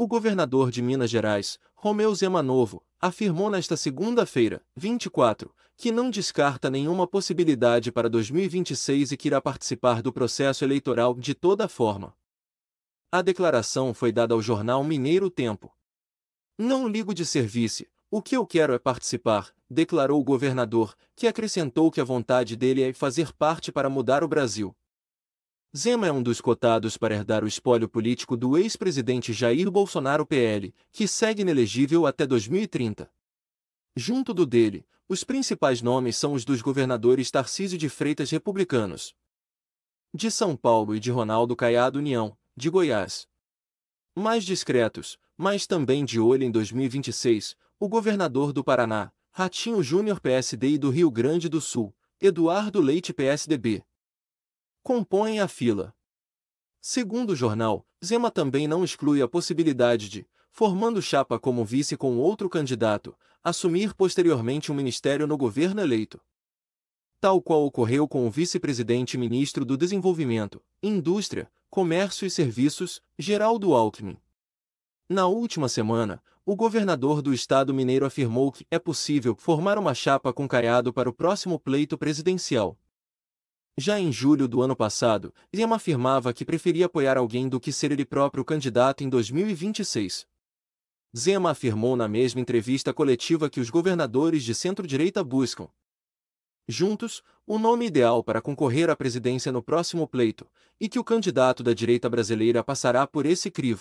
O governador de Minas Gerais, Romeu Zema Novo, afirmou nesta segunda-feira, 24, que não descarta nenhuma possibilidade para 2026 e que irá participar do processo eleitoral de toda forma. A declaração foi dada ao jornal Mineiro Tempo. Não ligo de serviço, o que eu quero é participar, declarou o governador, que acrescentou que a vontade dele é fazer parte para mudar o Brasil, Zema é um dos cotados para herdar o espólio político do ex-presidente Jair Bolsonaro PL, que segue inelegível até 2030. Junto do dele, os principais nomes são os dos governadores Tarcísio de Freitas Republicanos, de São Paulo e de Ronaldo Caiado União, de Goiás. Mais discretos, mas também de olho em 2026, o governador do Paraná, Ratinho Júnior PSD e do Rio Grande do Sul, Eduardo Leite PSDB compõem a fila. Segundo o jornal, Zema também não exclui a possibilidade de, formando chapa como vice com outro candidato, assumir posteriormente um ministério no governo eleito. Tal qual ocorreu com o vice-presidente e ministro do Desenvolvimento, Indústria, Comércio e Serviços, Geraldo Alckmin. Na última semana, o governador do estado mineiro afirmou que é possível formar uma chapa com Caiado para o próximo pleito presidencial, já em julho do ano passado, Lema afirmava que preferia apoiar alguém do que ser ele próprio candidato em 2026. Zema afirmou na mesma entrevista coletiva que os governadores de centro-direita buscam, juntos, o nome ideal para concorrer à presidência no próximo pleito, e que o candidato da direita brasileira passará por esse crivo.